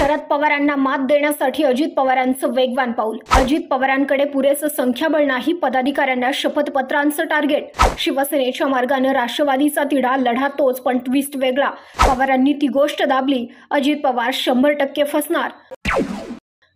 शरद पवारांना मात देण्यासाठी अजित पवारांचं वेगवान पाऊल अजित पवारांकडे पुरेसं संख्याबळ नाही पदाधिकाऱ्यांना शपथपत्रांचं टार्गेट शिवसेनेच्या मार्गानं राष्ट्रवादीचा तिढा लढा तोच पण ट्विस्ट वेगळा पवारांनी ती गोष्ट दाबली अजित पवार शंभर टक्के फसणार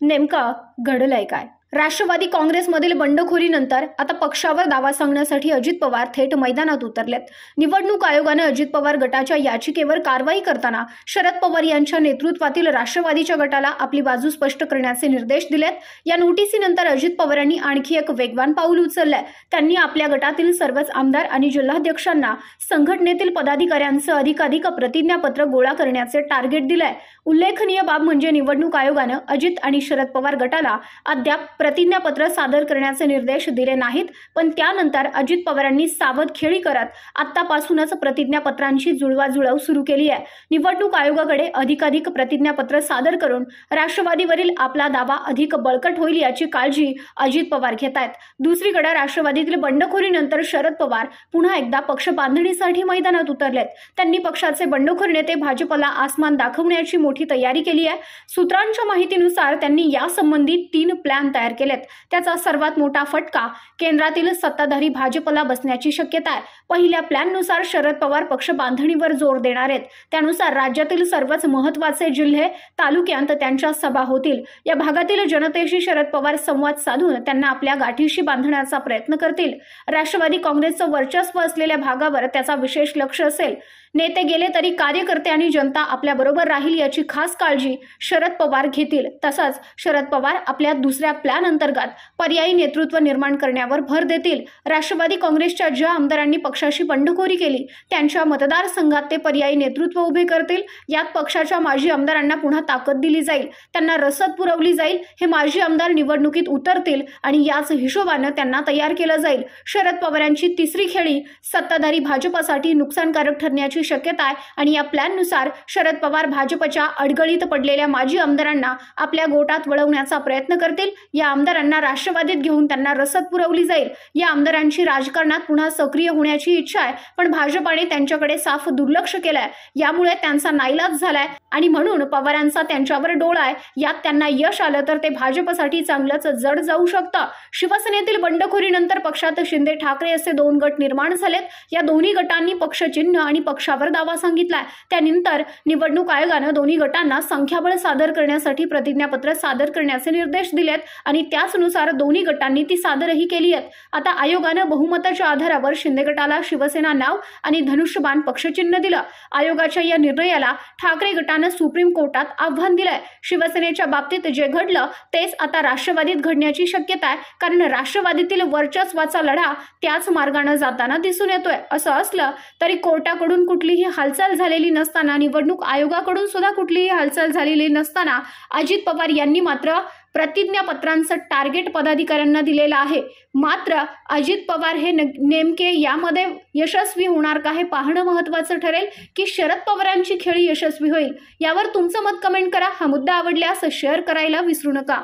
नेमका घडलंय काय राष्ट्रवादी काँग्रेसमधील बंडखोरीनंतर आता पक्षावर दावा सांगण्यासाठी अजित पवार थेट मैदानात उतरलेत निवडणूक आयोगानं अजित पवार गटाच्या याचिकेवर कारवाई करताना शरद पवार यांच्या नेतृत्वातील राष्ट्रवादीच्या गटाला आपली बाजू स्पष्ट करण्याचे निर्देश दिलेत या नोटीसीनंतर अजित पवारांनी आणखी एक वेगवान पाऊल उचललंय त्यांनी आपल्या गटातील सर्वच आमदार आणि जिल्हाध्यक्षांना संघटनेतील पदाधिकाऱ्यांचं अधिकाधिक प्रतिज्ञापत्र गोळा करण्याचे टार्गेट दिलंय उल्लेखनीय बाब म्हणजे निवडणूक आयोगानं अजित आणि शरद पवार गटाला अद्याप प्रतिज्ञापत्र सादर करण्याचे निर्देश दिले नाहीत पण त्यानंतर अजित पवारांनी सावध खेळी करत आतापासूनच प्रतिज्ञापत्रांशी जुळवाजुळव सुरू केली आहे निवडणूक आयोगाकडे अधिकाधिक प्रतिज्ञापत्र सादर करून राष्ट्रवादीवरील आपला दावा अधिक बळकट होईल याची काळजी अजित पवार घेत आहेत दुसरीकडे राष्ट्रवादीतील बंडखोरीनंतर शरद पवार पुन्हा एकदा पक्ष बांधणीसाठी मैदानात उतरलेत त्यांनी पक्षाचे बंडखोर नेते भाजपला आसमान दाखवण्याची मोठी तयारी केली आहे सूत्रांच्या माहितीनुसार त्यांनी यासंबंधी तीन प्लॅन तयार तयार केलेत त्याचा सर्वात मोठा फटका केंद्रातील सत्ताधारी भाजपला बसण्याची शक्यता आहे पहिल्या प्लॅननुसार शरद पवार पक्ष बांधणीवर जोर देणार आहेत त्यानुसार राज्यातील सर्वच महत्वाचे जिल्हे तालुक्यांत त्यांच्या सभा होतील या भागातील जनतेशी शरद पवार संवाद साधून त्यांना आपल्या गाठीशी बांधण्याचा प्रयत्न करतील राष्ट्रवादी काँग्रेसचं वर्चस्व असलेल्या भागावर त्याचा विशेष लक्ष असेल नेते गेले तरी कार्यकर्ते आणि जनता आपल्याबरोबर राहील याची खास काळजी शरद पवार घेतील तसंच शरद पवार आपल्या दुसऱ्या प्लॅन अंतर्गत पर्यायी नेतृत्व निर्माण करण्यावर भर देतील राष्ट्रवादी काँग्रेसच्या ज्या आमदारांनी पक्षाशी बंडखोरी केली त्यांच्या मतदारसंघात ते पर्यायी नेतृत्व उभे करतील यात पक्षाच्या माजी आमदारांना पुन्हा ताकद दिली जाईल त्यांना रसद पुरवली जाईल हे माजी आमदार निवडणुकीत उतरतील आणि याच हिशोबानं त्यांना तयार केलं जाईल शरद पवारांची तिसरी खेळी सत्ताधारी भाजपासाठी नुकसानकारक ठरण्याची शक्यता आहे आणि या प्लॅननुसार शरद पवार भाजपच्या अडगळीत पडलेल्या माजी आमदारांना आपल्या गोटात वळवण्याचा प्रयत्न करतील या आमदारांना राष्ट्रवादीत घेऊन त्यांना रसद पुरवली जाईल या आमदारांची राजकारणात पुन्हा सक्रिय होण्याची इच्छा आहे पण भाजपाने त्यांच्याकडे साफ दुर्लक्ष केलंय यामुळे त्यांचा नाईलाज झालाय आणि म्हणून पवारांचा त्यांच्यावर डोळा आहे यात त्यांना यश आलं तर ते भाजपसाठी चांगलंच जड जाऊ शकतं शिवसेनेतील बंडखोरीनंतर पक्षात शिंदे ठाकरे असे दोन गट निर्माण झालेत या दोन्ही गटांनी पक्षचिन्ह आणि पक्षा पक्षावर दावा सांगितलाय त्यानंतर निवडणूक आयोगानं दोन्ही गटांना संख्याबळ सादर करण्यासाठी प्रतिज्ञापत्र सादर करण्याचे निर्देश दिलेत आणि त्याचनुसार दोन्ही गटांनी ती सादरही केली आहेत आता आयोगानं बहुमताच्या आधारावर शिंदे गटाला शिवसेना नाव आणि धनुष्यबाण पक्षचिन्ह दिलं आयोगाच्या या निर्णयाला ठाकरे गटानं सुप्रीम कोर्टात आव्हान दिलंय शिवसेनेच्या बाबतीत जे घडलं तेच आता राष्ट्रवादीत घडण्याची शक्यता आहे कारण राष्ट्रवादीतील वर्चस्वाचा लढा त्याच मार्गाने जाताना दिसून येतोय असं असलं तरी कोर्टाकडून कुठलीही हालचाल झालेली नसताना निवडणूक आयोगाकडून सुद्धा कुठलीही हालचाल झालेली नसताना अजित पवार यांनी मात्र प्रतिज्ञापत्रांचं टार्गेट पदाधिकाऱ्यांना दिलेलं आहे मात्र अजित पवार हे नेमके यामध्ये यशस्वी होणार का हे पाहणं महत्त्वाचं ठरेल की शरद पवारांची खेळी यशस्वी होईल यावर तुमचं मत कमेंट करा हा मुद्दा आवडल्यास शेअर करायला विसरू नका